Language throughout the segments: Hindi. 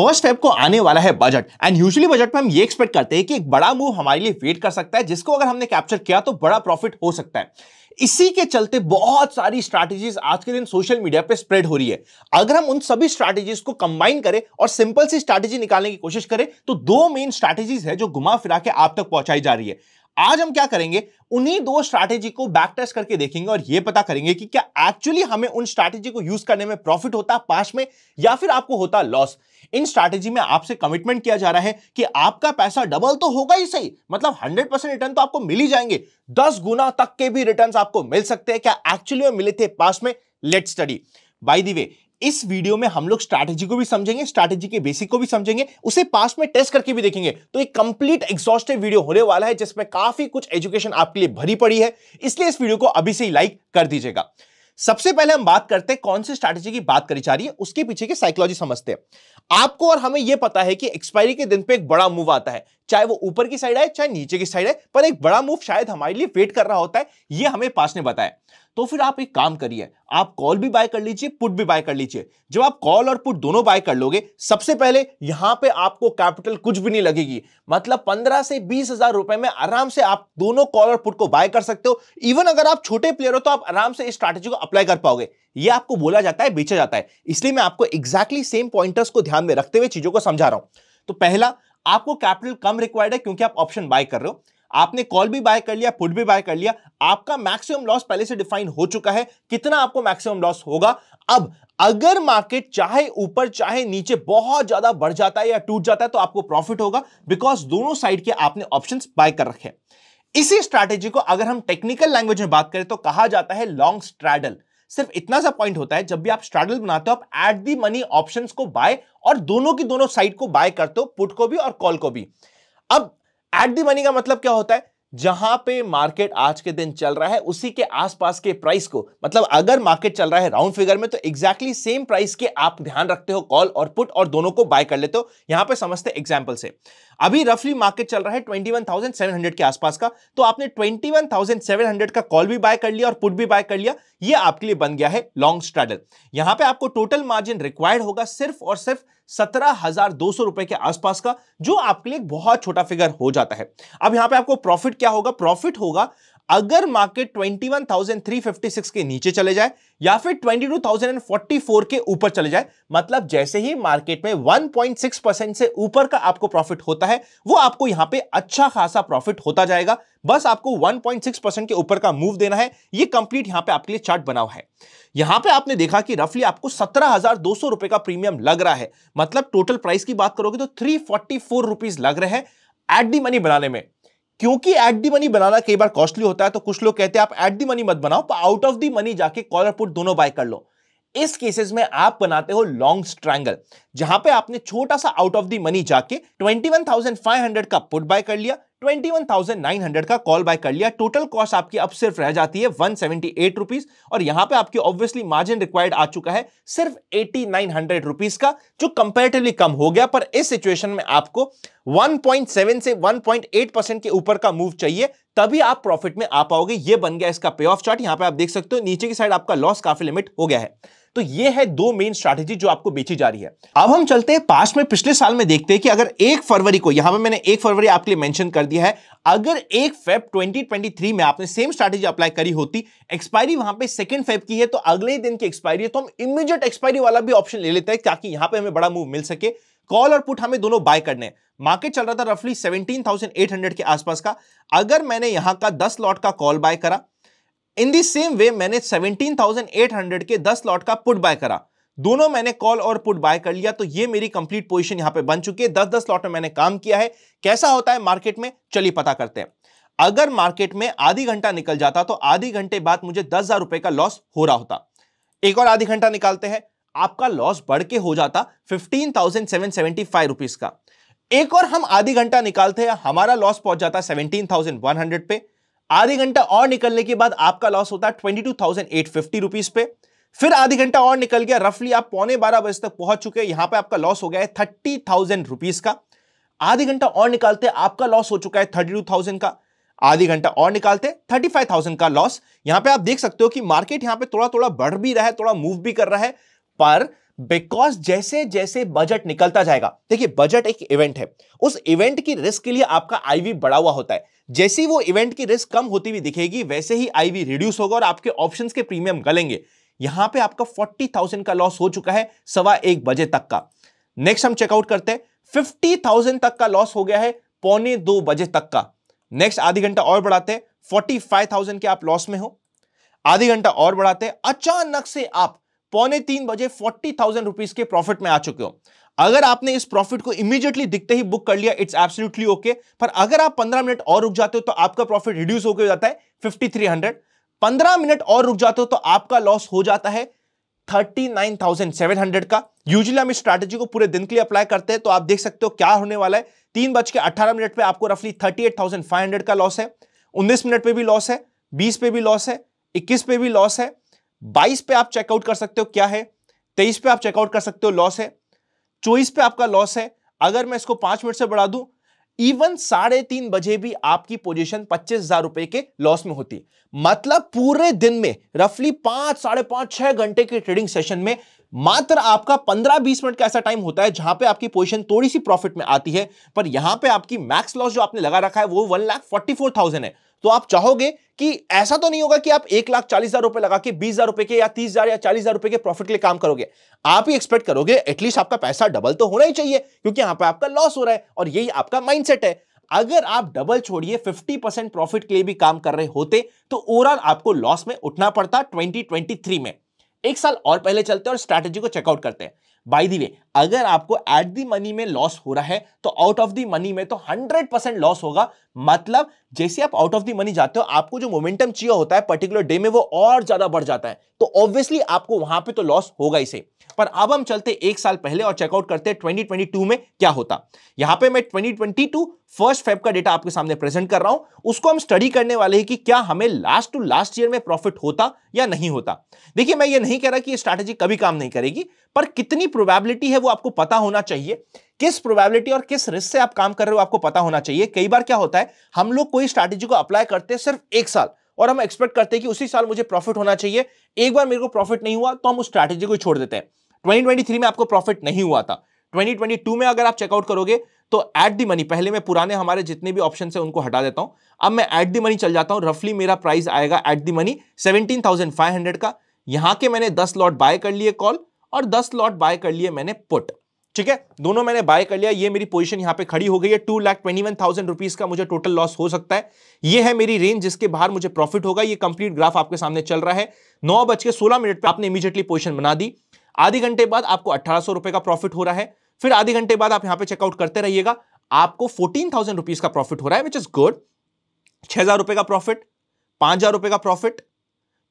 फर्स्ट फेब को आने वाला है बजट एंड यूजुअली बजट में हम ये एक्सपेक्ट करते हैं कि एक बड़ा मूव हमारे लिए वेट कर सकता है जिसको अगर हमने कैप्चर किया तो बड़ा प्रॉफिट हो सकता है इसी के चलते बहुत सारी स्ट्रैटेजीज आज के दिन सोशल मीडिया पे स्प्रेड हो रही है अगर हम उन सभी स्ट्रैटेजीज को कंबाइन करें और सिंपल सी स्ट्रैटेजी निकालने की कोशिश करें तो दो मेन स्ट्रैटेजीज है जो घुमा फिरा के आप तक पहुंचाई जा रही है आज हम क्या करेंगे उन्हीं दो स्ट्रैटेजी को बैक टेस्ट करके देखेंगे और ये पता करेंगे कि क्या एक्चुअली हमें उन स्ट्रैटेजी को यूज करने में प्रॉफिट होता पास में या फिर आपको होता लॉस इन स्ट्रैटेजी में आपसे कमिटमेंट किया जा रहा है कि आपका पैसा डबल तो होगा ही सही मतलब 100 परसेंट रिटर्न तो आपको मिल ही जाएंगे दस गुना तक के भी रिटर्न आपको मिल सकते हैं क्या एक्चुअली मिले थे पास में let study by the way इस वीडियो में हम लोग स्ट्रैटेजी को भी समझेंगे स्ट्रैटेजी के बेसिक को भी समझेंगे उसे पास में टेस्ट करके भी देखेंगे तो एक कंप्लीट एग्जॉस्टिव वीडियो होने वाला है जिसमें काफी कुछ एजुकेशन आपके लिए भरी पड़ी है इसलिए इस वीडियो को अभी से ही लाइक कर दीजिएगा सबसे पहले हम बात करते हैं कौन सी स्ट्रैटेजी की बात करी जा रही है उसके पीछे की साइकोलॉजी समझते हैं आपको और हमें यह पता है कि एक्सपायरी के दिन पे एक बड़ा मूव आता है चाहे वो ऊपर की साइड आए चाहे नीचे की साइड आए पर एक बड़ा मूव शायद हमारे लिए वेट कर रहा होता है ये हमें पास ने बताया तो फिर आप एक काम करिए आप कॉल भी बाय कर लीजिए पुट भी बाय कर लीजिए जब आप कॉल और पुट दोनों बाय कर लोगे सबसे पहले यहां पे आपको कैपिटल कुछ भी नहीं लगेगी मतलब पंद्रह से बीस हजार रुपए में आराम से आप दोनों कॉल और पुट को बाय कर सकते हो इवन अगर आप छोटे प्लेयर हो तो आप आराम से इस स्ट्रैटेजी को अप्लाई कर पाओगे ये आपको बोला जाता है बेचा जाता है इसलिए मैं आपको एग्जैक्टली सेम पॉइंटर्स को ध्यान में रखते हुए चीजों को समझा रहा हूं तो पहला आपको कैपिटल कम रिक्वायर्ड है क्योंकि आप ऑप्शन बाय कर रहे हो आपने कॉल भी बाय कर लिया पुट भी बाय कर लिया आपका मैक्सिमम लॉस पहले से डिफाइन हो चुका है कितना आपको मैक्सिमम लॉस होगा अब अगर मार्केट चाहे ऊपर चाहे नीचे बहुत ज्यादा बढ़ जाता है या टूट जाता है तो आपको प्रॉफिट होगा बिकॉज दोनों साइड के आपने ऑप्शन बाय कर रखे इसी स्ट्रैटेजी को अगर हम टेक्निकल लैंग्वेज में बात करें तो कहा जाता है लॉन्ग स्ट्रैडल सिर्फ इतना सा पॉइंट होता है जब भी आप स्ट्रैडल बनाते हो आप एट दी मनी ऑप्शंस को बाय और दोनों की दोनों साइड को बाय करते हो पुट को भी और कॉल को भी अब एट दी मनी का मतलब क्या होता है जहां पे मार्केट आज के दिन चल रहा है उसी के आसपास के प्राइस को मतलब अगर मार्केट चल रहा है राउंड फिगर में तो एग्जैक्टली सेम प्राइस के आप ध्यान रखते हो कॉल और पुट और दोनों को बाय कर लेते हो यहां पे समझते एग्जांपल से अभी रफली मार्केट चल रहा है 21,700 के आसपास का तो आपने 21,700 का कॉल भी बाय कर लिया और पुट भी बाय कर लिया ये आपके लिए बन गया है लॉन्ग स्ट्रैडल यहां पे आपको टोटल मार्जिन रिक्वायर्ड होगा सिर्फ और सिर्फ सत्रह हजार दो सौ रुपए के आसपास का जो आपके लिए बहुत छोटा फिगर हो जाता है अब यहां पे आपको प्रॉफिट क्या होगा प्रॉफिट होगा अगर मार्केट 21,356 के नीचे चले जाए या फिर 22,044 के ऊपर चले जाए मतलब जैसे ही मार्केट में 1.6 परसेंट से ऊपर का आपको प्रॉफिट होता है वो आपको यहां पे अच्छा खासा प्रॉफिट होता जाएगा बस आपको 1.6 परसेंट के ऊपर का मूव देना है ये कंप्लीट यहां पे आपके लिए चार्ट बना हुआ है यहां पे आपने देखा कि रफली आपको सत्रह रुपए का प्रीमियम लग रहा है मतलब टोटल प्राइस की बात करोगे तो थ्री फोर्टी लग रहे हैं एट दी मनी बनाने में क्योंकि एट दी मनी बनाना कई बार कॉस्टली होता है तो कुछ लोग कहते हैं आप एट दी मनी मत बनाओ पर आउट ऑफ दी मनी जाके कॉलर पुट दोनों बाय कर लो इस केसेस में आप बनाते हो लॉन्ग स्ट्रैंगल जहां पे आपने छोटा सा आउट ऑफ दी मनी जाके 21,500 का पुट बाय कर लिया 21,900 का कॉल बाय कर लिया टोटल कॉस्ट आपकी अब सिर्फ रह जाती है वन सेवेंटी और यहां पे आपकी ऑब्वियसली मार्जिन रिक्वायर्ड आ चुका है सिर्फ एटी नाइन हंड्रेड रुपीज का जो कंपेरेटिवली कम हो गया पर इस सिचुएशन में आपको 1.7 से 1.8 परसेंट के ऊपर का मूव चाहिए तभी आप प्रॉफिट में आ पाओगे ये बन गया इसका पे ऑफ चार्ट यहां पर आप देख सकते हो नीचे की साइड आपका लॉस काफी लिमिट हो गया है तो ये है दो मेन स्ट्रैटेजी जो आपको बेची जा रही है अब हम चलते हैं पास में पिछले साल में देखते हैं कि अगर एक फरवरी को यहां पर मैंने एक फरवरी आपके लिए मेंशन कर दिया है अगर एक फेब 2023 में आपने सेम स्ट्रैटेजी अप्लाई करी होती एक्सपायरी वहां पे सेकंड फेब की है तो अगले ही दिन की एक्सपायरी है तो हम इमीडिएट एक्सपायरी वाला भी ऑप्शन ले लेते हैं ताकि यहां पे हमें बड़ा मूव मिल सके कॉल और पुट हमें दोनों बाय करने मार्केट चल रहा था रफली 17,800 के आसपास का अगर मैंने यहां का दस लॉट का कॉल बाय करा इन दी सेम वे मैंने 17,800 के 10 लॉट का पुट बाय करा दोनों मैंने कॉल और पुट बाय कर लिया तो ये मेरी कंप्लीट पोजीशन यहां पे बन चुकी है दस दस लॉट में मैंने काम किया है कैसा होता है मार्केट में चलिए पता करते हैं अगर मार्केट में आधी घंटा निकल जाता तो आधी घंटे बाद मुझे दस हजार रुपए का लॉस हो रहा होता एक और आधी घंटा निकालते हैं आपका लॉस बढ़ के हो जाता फिफ्टीन थाउजेंड का एक और हम आधी घंटा निकालते हैं हमारा लॉस पहुंच जाता सेवनटीन पे आधे घंटा और निकलने के बाद आपका लॉस होता है twenty two thousand eight fifty rupees पे फिर आधे घंटा और निकल गया रफली आप पौने बारह बजे तक पहुंच चुके हैं यहां पे आपका लॉस हो गया है थर्टी थाउजेंड रुपीज का आधे घंटा और निकालते आपका लॉस हो चुका है थर्टी टू थाउजेंड का आधे घंटा और निकालते थर्टी फाइव थाउजेंड का लॉस यहां पे आप देख सकते हो कि मार्केट यहां पे थोड़ा थोड़ा बढ़ भी रहा है थोड़ा मूव भी कर रहा है पर बिकॉज जैसे जैसे बजट निकलता जाएगा देखिए बजट एक इवेंट है उस इवेंट की रिस्क के लिए आपका आईवी बढ़ा हुआ होता है जैसी वो इवेंट की रिस्क कम होती हुई दिखेगी वैसे ही आईवी रिड्यूस होगा और आपके ऑप्शंस के प्रीमियम गलेंगे यहां पे आपका 40,000 का लॉस हो चुका है सवा एक बजे तक का नेक्स्ट हम चेकआउट करते हैं 50,000 तक का लॉस हो गया है पौने दो बजे तक का नेक्स्ट आधी घंटा और बढ़ाते हैं 45,000 के आप लॉस में हो आधी घंटा और बढ़ाते हैं अचानक से आप पौने तीन बजे फोर्टी थाउजेंड रुपीज के प्रॉफिट में आ चुके हो अगर आपने इस प्रॉफिट को इमीडिएटली दिखते ही बुक कर लिया इट्स एब्सोल्युटली ओके पर अगर आप पंद्रह मिनट और रुक जाते हो तो आपका प्रॉफिट रिड्यूस होकर जाता है फिफ्टी थ्री हंड्रेड पंद्रह मिनट और रुक जाते हो तो आपका लॉस हो जाता है thirty nine thousand seven hundred का यूजली हम इस स्ट्रैटेजी को पूरे दिन के लिए अप्लाई करते हैं तो आप देख सकते हो क्या होने वाला है तीन बज के अट्ठारह मिनट पर आपको रफली thirty eight thousand five hundred का लॉस है उन्नीस मिनट पर भी लॉस है बीस पे भी लॉस है इक्कीस पे भी लॉस है बाईस पे आप चेकआउट कर सकते हो क्या है तेईस पे आप चेकआउट कर सकते हो लॉस है चौबीस पे आपका लॉस है अगर मैं इसको पांच मिनट से बढ़ा दूं इवन साढ़े तीन बजे भी आपकी पोजीशन पच्चीस हजार रुपए के लॉस में होती है मतलब पूरे दिन में रफली पांच साढ़े पांच छह घंटे के ट्रेडिंग सेशन में मात्र आपका पंद्रह बीस मिनट का ऐसा टाइम होता है जहां पे आपकी पोजीशन थोड़ी सी प्रॉफिट में आती है पर यहां पे आपकी मैक्स लॉस जो आपने लगा रखा है वो one lakh forty four thousand है तो आप चाहोगे कि ऐसा तो नहीं होगा कि आप एक लाख चालीस हजार रुपए लगा के बीस हजार रुपए के या तीस हजार या चालीस हजार रुपए के प्रॉफिट के लिए काम करोगे आप ही एक्सपेक्ट करोगे एटलीस्ट आपका पैसा डबल तो होना ही चाहिए क्योंकि यहां पर आपका लॉस हो रहा है और यही आपका माइंडसेट है अगर आप डबल छोड़िए 50 परसेंट प्रॉफिट के लिए भी काम कर रहे होते तो ओवरऑल आपको लॉस में उठना पड़ता 2023 में एक साल और पहले चलते हैं और स्ट्रैटेजी को चेकआउट करते हैं बाई दी वे अगर आपको एट दी मनी में लॉस हो रहा है तो आउट ऑफ दी मनी में तो 100 परसेंट लॉस होगा मतलब जैसे आप आउट ऑफ द मनी जाते हो आपको जो मोमेंटम चाहिए होता है पर्टिकुलर डे में वो और ज्यादा बढ़ जाता है तो ऑब्वियसली आपको वहां पे तो लॉस होगा इसे पर अब हम चलते एक साल पहले और चेकआउट करते हैं 2022 में क्या होता यहां पे मैं 2022 ट्वेंटी फर्स्ट फेब का डेटा आपके सामने प्रेजेंट कर रहा हूं उसको हम स्टडी करने वाले हैं कि क्या हमें लास्ट टू लास्ट ईयर में प्रॉफिट होता या नहीं होता देखिए मैं ये नहीं कह रहा कि ये स्ट्रैटेजी कभी काम नहीं करेगी पर कितनी प्रोबेबिलिटी है वो आपको पता होना चाहिए किस प्रोबेबिलिटी और किस रिस्क से आप काम कर रहे हो आपको पता होना चाहिए कई बार क्या होता है हम लोग कोई स्ट्रैटेजी को अप्लाई करते हैं सिर्फ एक साल और हम एक्सपेक्ट करते हैं कि उसी साल मुझे प्रॉफिट होना चाहिए एक बार मेरे को प्रॉफिट नहीं हुआ तो हम उस स्ट्रैटेजी को छोड़ देते हैं 2023 में आपको प्रॉफिट नहीं हुआ था 2022 में अगर आप चेकआउट करोगे तो एट दी मनी पहले मैं पुराने हमारे जितने भी ऑप्शन है उनको हटा देता हूं अब मैं एट दी मनी चल जाता हूं रफली मेरा प्राइस आएगा एट दी मनी 17,500 का यहां के मैंने दस लॉट बाय कर लिए कॉल और दस लॉट बाय कर लिए मैंने पुट ठीक है दोनों मैंने बाय कर लिया ये मेरी पोजीशन यहां पे खड़ी हो गई है two lakh twenty one thousand rupees का मुझे टोटल लॉस हो सकता है ये है मेरी रेंज जिसके बाहर मुझे प्रॉफिट होगा ये कंप्लीट ग्राफ आपके सामने चल रहा है नौ बज के सोलह मिनट पर आपने इमीजिएटली पोजिशन बना दी आधे घंटे बाद आपको अट्ठारह रुपए का प्रॉफिट हो रहा है फिर आधे घंटे बाद आप यहां पर चेकआउट करते रहिएगा आपको फोर्टीन थाउजेंड रुपीज का प्रॉफिट हो रहा है विच इज गुड छह हजार रुपए का प्रॉफिट पांच हजार रुपए का प्रॉफिट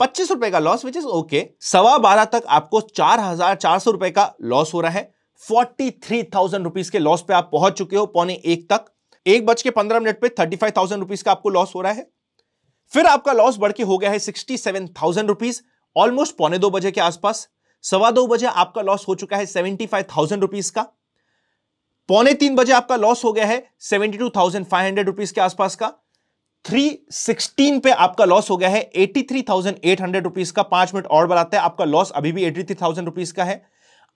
पच्चीस रुपए का लॉस विच इज ओके सवा बारह तक आपको चार हजार चार सौ रुपए का लॉस हो रहा है 43,000 रुपीस के लॉस पे आप पहुंच चुके हो पौने एक तक एक बज के पंद्रह मिनट पे 35,000 फाइव थाउजेंड रुपीज का आपको लॉस हो रहा है फिर आपका लॉस बढ़ के हो गया है 67,000 सेवन थाउजेंड रुपीज ऑलमोस्ट पौने दो बजे के आसपास सवा दो बजे आपका लॉस हो चुका है 75,000 फाइव थाउजेंड रुपीज का पौने तीन बजे आपका लॉस हो गया है सेवेंटी टू के आसपास का थ्री सिक्सटीन पे आपका लॉस हो गया है eighty three thousand eight hundred rupees का पांच मिनट और बढ़ाते हैं आपका लॉस अभी भी एटी थ्री थाउजेंड रुपीज का है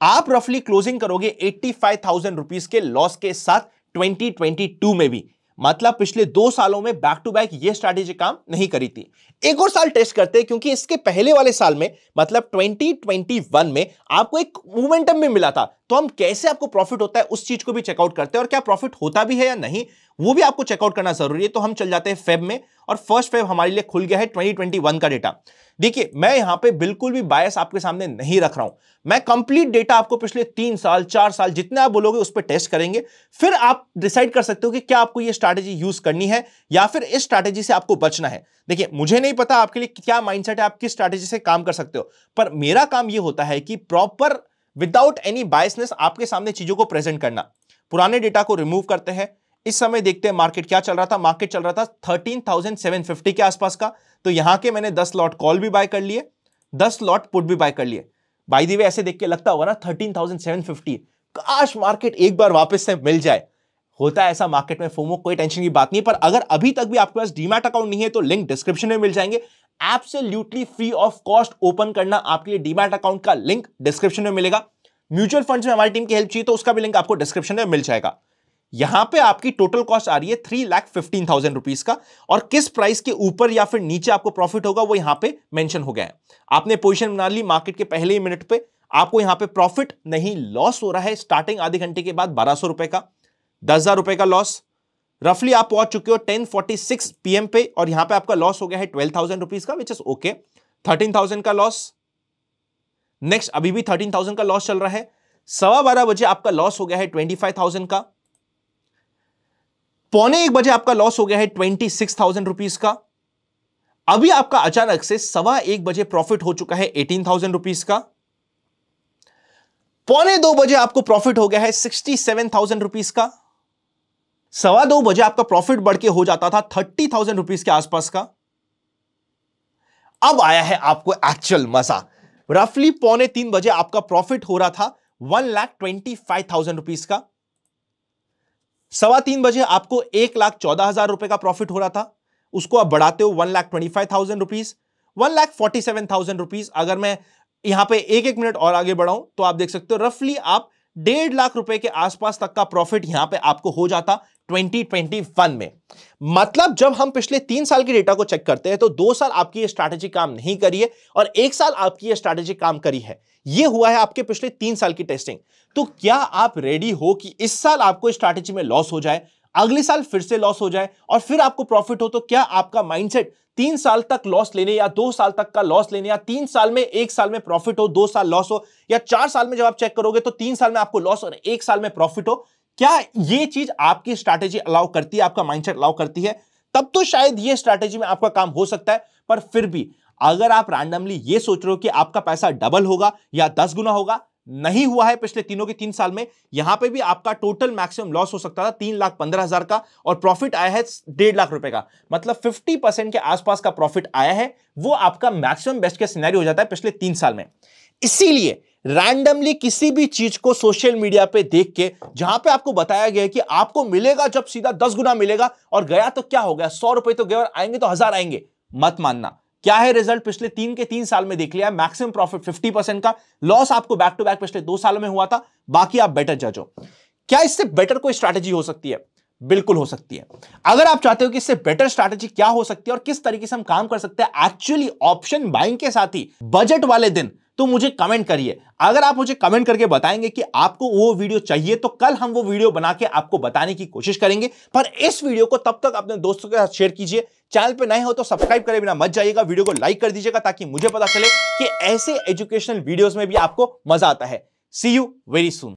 आप रफली क्लोजिंग करोगे एट्टी फाइव थाउजेंड रुपीज के लॉस के साथ 2022 में भी मतलब पिछले दो सालों में बैक टू बैक ये स्ट्रैटेजी काम नहीं करी थी एक और साल टेस्ट करते हैं क्योंकि इसके पहले वाले साल में मतलब 2021 में आपको एक मोमेंटम भी मिला था तो हम कैसे आपको प्रॉफिट होता है उस चीज को भी चेकआउट करते हैं और क्या प्रॉफिट होता भी है या नहीं वो भी आपको चेकआउट करना जरूरी है तो हम चल जाते हैं फेब में और फर्स्ट वेव हमारे लिए खुल गया है 2021 का डेटा देखिए मैं यहां पे बिल्कुल भी बायस आपके सामने नहीं रख रहा हूं मैं कंप्लीट डेटा आपको पिछले तीन साल चार साल जितने आप बोलोगे उस पर टेस्ट करेंगे फिर आप डिसाइड कर सकते हो कि क्या आपको ये स्ट्रैटेजी यूज करनी है या फिर इस स्ट्रैटेजी से आपको बचना है देखिए मुझे नहीं पता आपके लिए क्या माइंडसेट है आप किस स्ट्रैटेजी से काम कर सकते हो पर मेरा काम यह होता है कि प्रॉपर विदाउट एनी बायसनेस आपके सामने चीजों को प्रेजेंट करना पुराने डेटा को रिमूव करते हैं इस समय देखते हैं मार्केट क्या चल रहा था मार्केट चल रहा था 13,750 के आसपास का तो यहां के मैंने 10 लॉट कॉल भी बाय कर लिए 10 लॉट पुट भी बाय कर लिए बाई दी वे ऐसे देख के लगता होगा ना 13,750 काश मार्केट एक बार वापस से मिल जाए होता है ऐसा मार्केट में फोमो कोई टेंशन की बात नहीं पर अगर अभी तक भी आपके पास डीमैट अकाउंट नहीं है तो लिंक डिस्क्रिप्शन में मिल जाएंगे absolutely free of cost open करना आपके लिए डीमैट अकाउंट का लिंक डिस्क्रिप्शन में मिलेगा म्यूचुअल फंड्स में हमारी टीम की हेल्प चाहिए तो उसका भी लिंक आपको डिस्क्रिप्शन में मिल जाएगा यहां पे आपकी टोटल कॉस्ट आ रही है three lakh fifteen thousand rupees का और किस प्राइस के ऊपर या फिर नीचे आपको प्रॉफिट होगा वो यहां पे मेंशन हो गया है आपने पोजीशन बना ली मार्केट के पहले ही मिनट पे आपको यहां पे प्रॉफिट नहीं लॉस हो रहा है स्टार्टिंग आधे घंटे के बाद बारह सौ रुपए का दस हजार रुपए का लॉस रफली आप पहुंच चुके हो टेन फोर्टी सिक्स पीएम पे और यहां पर आपका लॉस हो गया है ट्वेल्व थाउजेंड रुपीज का which is okay thirteen thousand का लॉस नेक्स्ट अभी भी थर्टीन थाउजेंड का लॉस चल रहा है सवा बारह बजे आपका लॉस हो गया है ट्वेंटी फाइव थाउजेंड का पौने एक बजे आपका लॉस हो गया है ट्वेंटी सिक्स थाउजेंड रुपीज का अभी आपका अचानक से सवा एक बजे प्रॉफिट हो चुका है एटीन थाउजेंड रुपीज का पौने दो बजे आपको प्रॉफिट हो गया है सिक्सटी सेवन थाउजेंड रुपीज का सवा दो बजे आपका प्रॉफिट बढ़ के हो जाता था थर्टी थाउजेंड रुपीज के आसपास का अब आया है आपको एक्चुअल मजा रफली पौने तीन बजे आपका प्रॉफिट हो रहा था one lakh twenty five thousand rupees का सवा तीन बजे आपको एक लाख चौदह हजार रुपए का प्रॉफिट हो रहा था उसको आप बढ़ाते हो one lakh twenty five thousand rupees one lakh forty seven thousand rupees अगर मैं यहां पे एक एक मिनट और आगे बढ़ाऊं तो आप देख सकते हो रफली आप डेढ़ लाख रुपए के आसपास तक का प्रॉफिट यहां पे आपको हो जाता 2021 में मतलब जब हम पिछले तीन साल के डेटा को चेक करते हैं तो दो साल आपकी ये स्ट्रैटेजी काम नहीं करी है और एक साल आपकी ये स्ट्रैटेजी काम करी है ये हुआ है आपके पिछले तीन साल की टेस्टिंग तो क्या आप रेडी हो कि इस साल आपको स्ट्रैटेजी में लॉस हो जाए अगले साल फिर से लॉस हो जाए और फिर आपको प्रॉफिट हो तो क्या आपका माइंडसेट तीन साल तक लॉस लेने या दो साल तक का लॉस लेने या तीन साल में एक साल में प्रॉफिट हो दो साल लॉस हो या चार साल में जब आप चेक करोगे तो तीन साल में आपको लॉस और एक साल में प्रॉफिट हो क्या ये चीज आपकी स्ट्रैटेजी अलाउ करती है आपका माइंडसेट अलाउ करती है तब तो शायद ये स्ट्रैटेजी में आपका काम हो सकता है पर फिर भी अगर आप रैंडमली ये सोच रहे हो कि आपका पैसा डबल होगा या दस गुना होगा नहीं हुआ है पिछले तीनों के तीन साल में यहां पे भी आपका टोटल मैक्सिमम लॉस हो सकता था तीन लाख पंद्रह हजार का और प्रॉफिट आया है डेढ़ लाख रुपए का मतलब फिफ्टी परसेंट के आसपास का प्रॉफिट आया है वो आपका मैक्सिमम बेस्ट के सिनेरियो हो जाता है पिछले तीन साल में इसीलिए रैंडमली किसी भी चीज को सोशल मीडिया पे देख के जहां पे आपको बताया गया है कि आपको मिलेगा जब सीधा दस गुना मिलेगा और गया तो क्या हो गया सौ रुपए तो गए और आएंगे तो हजार आएंगे मत मानना क्या है रिजल्ट पिछले तीन के तीन साल में देख लिया मैक्सिमम प्रॉफिट फिफ्टी परसेंट का लॉस आपको बैक टू बैक पिछले दो साल में हुआ था बाकी आप बेटर जज हो क्या इससे बेटर कोई स्ट्रैटेजी हो सकती है बिल्कुल हो सकती है अगर आप चाहते हो कि इससे बेटर स्ट्रैटेजी क्या हो सकती है और किस तरीके से हम काम कर सकते हैं एक्चुअली ऑप्शन बाइंग के साथ ही बजट वाले दिन तो मुझे कमेंट करिए अगर आप मुझे कमेंट करके बताएंगे कि आपको वो वीडियो चाहिए तो कल हम वो वीडियो बना के आपको बताने की कोशिश करेंगे पर इस वीडियो को तब तक अपने दोस्तों के साथ शेयर कीजिए चैनल पे नए हो तो सब्सक्राइब करें बिना मत जाइएगा वीडियो को लाइक कर दीजिएगा ताकि मुझे पता चले कि ऐसे एजुकेशनल वीडियोज में भी आपको मजा आता है सी यू वेरी सुन